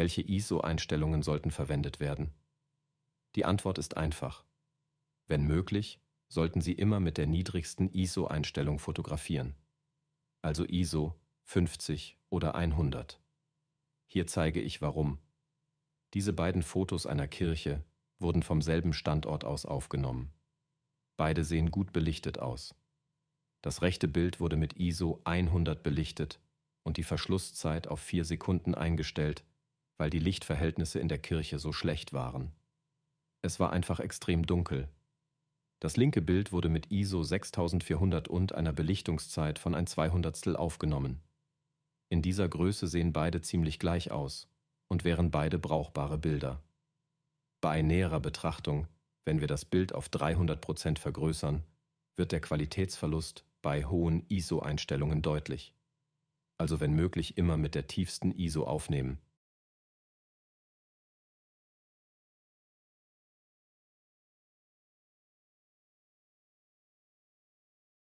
Welche ISO-Einstellungen sollten verwendet werden? Die Antwort ist einfach. Wenn möglich, sollten Sie immer mit der niedrigsten ISO-Einstellung fotografieren, also ISO 50 oder 100. Hier zeige ich warum. Diese beiden Fotos einer Kirche wurden vom selben Standort aus aufgenommen. Beide sehen gut belichtet aus. Das rechte Bild wurde mit ISO 100 belichtet und die Verschlusszeit auf 4 Sekunden eingestellt, weil die Lichtverhältnisse in der Kirche so schlecht waren. Es war einfach extrem dunkel. Das linke Bild wurde mit ISO 6400 und einer Belichtungszeit von ein Zweihundertstel aufgenommen. In dieser Größe sehen beide ziemlich gleich aus und wären beide brauchbare Bilder. Bei näherer Betrachtung, wenn wir das Bild auf 300 Prozent vergrößern, wird der Qualitätsverlust bei hohen ISO-Einstellungen deutlich. Also wenn möglich immer mit der tiefsten ISO aufnehmen,